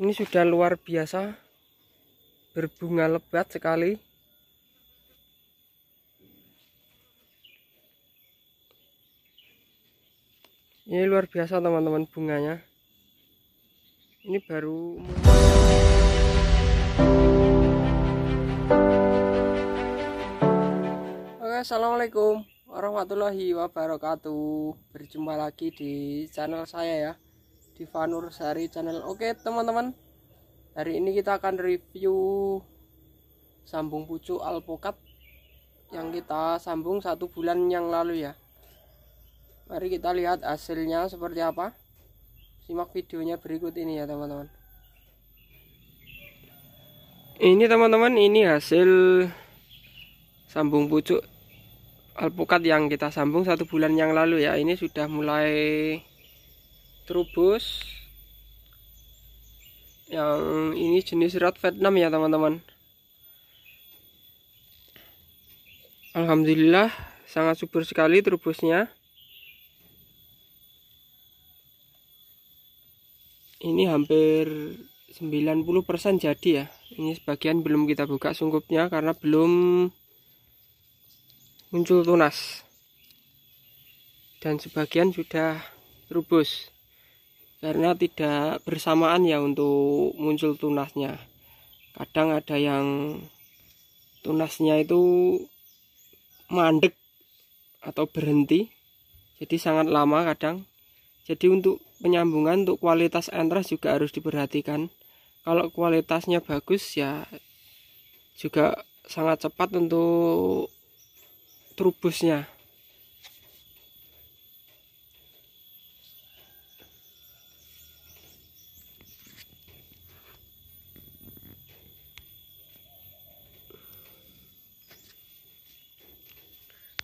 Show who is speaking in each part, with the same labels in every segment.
Speaker 1: ini sudah luar biasa berbunga lebat sekali ini luar biasa teman-teman bunganya ini baru oke assalamualaikum warahmatullahi wabarakatuh berjumpa lagi di channel saya ya Divanur Sari Channel. Oke, teman-teman. Hari ini kita akan review sambung pucuk alpukat yang kita sambung satu bulan yang lalu ya. Mari kita lihat hasilnya seperti apa. Simak videonya berikut ini ya, teman-teman. Ini teman-teman, ini hasil sambung pucuk alpukat yang kita sambung satu bulan yang lalu ya ini sudah mulai trubus yang ini jenis rat Vietnam ya teman-teman Alhamdulillah sangat subur sekali trubusnya ini hampir 90% jadi ya ini sebagian belum kita buka sungkupnya karena belum muncul tunas dan sebagian sudah rubus karena tidak bersamaan ya untuk muncul tunasnya kadang ada yang tunasnya itu mandek atau berhenti jadi sangat lama kadang jadi untuk penyambungan untuk kualitas antras juga harus diperhatikan kalau kualitasnya bagus ya juga sangat cepat untuk trubusnya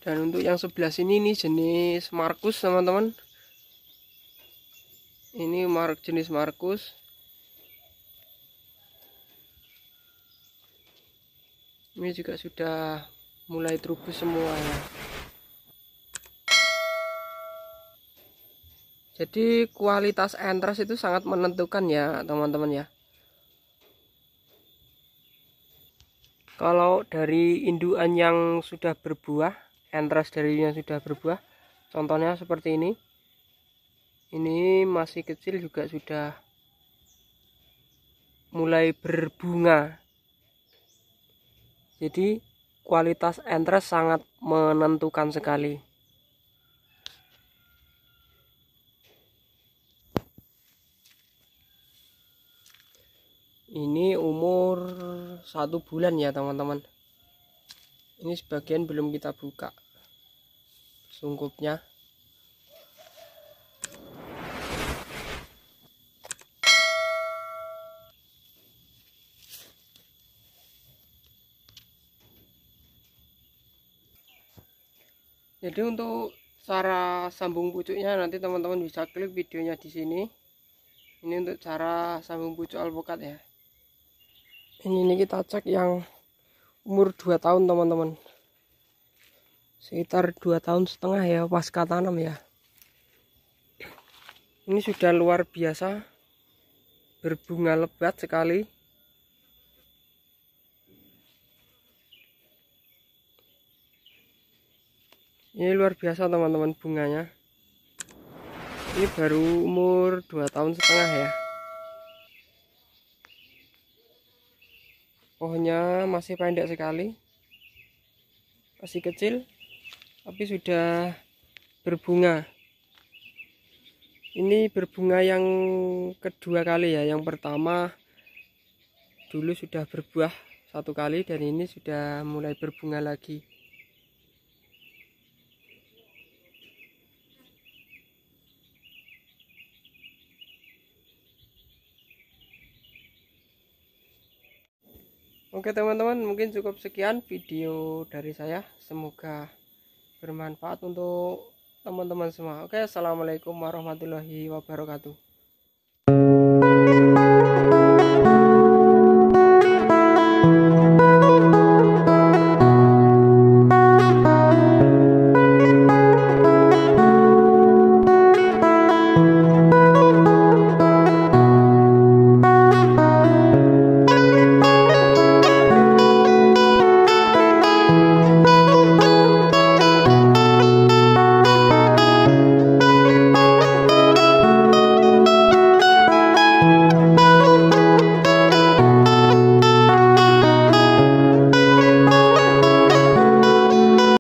Speaker 1: dan untuk yang sebelah sini nih jenis Markus teman-teman ini mark jenis Markus ini juga sudah mulai terubus semua ya jadi kualitas entres itu sangat menentukan ya teman-teman ya kalau dari induan yang sudah berbuah entras yang sudah berbuah contohnya seperti ini ini masih kecil juga sudah mulai berbunga jadi kualitas entres sangat menentukan sekali ini umur satu bulan ya teman-teman ini sebagian belum kita buka sungkupnya jadi untuk cara sambung pucuknya nanti teman-teman bisa klik videonya di sini ini untuk cara sambung pucuk alpukat ya ini, ini kita cek yang umur 2 tahun teman-teman sekitar 2 tahun setengah ya pasca tanam ya ini sudah luar biasa berbunga lebat sekali ini luar biasa teman-teman bunganya ini baru umur 2 tahun setengah ya pohonnya masih pendek sekali masih kecil tapi sudah berbunga ini berbunga yang kedua kali ya yang pertama dulu sudah berbuah satu kali dan ini sudah mulai berbunga lagi Oke teman-teman mungkin cukup sekian video dari saya semoga bermanfaat untuk teman-teman semua Oke Assalamualaikum warahmatullahi wabarakatuh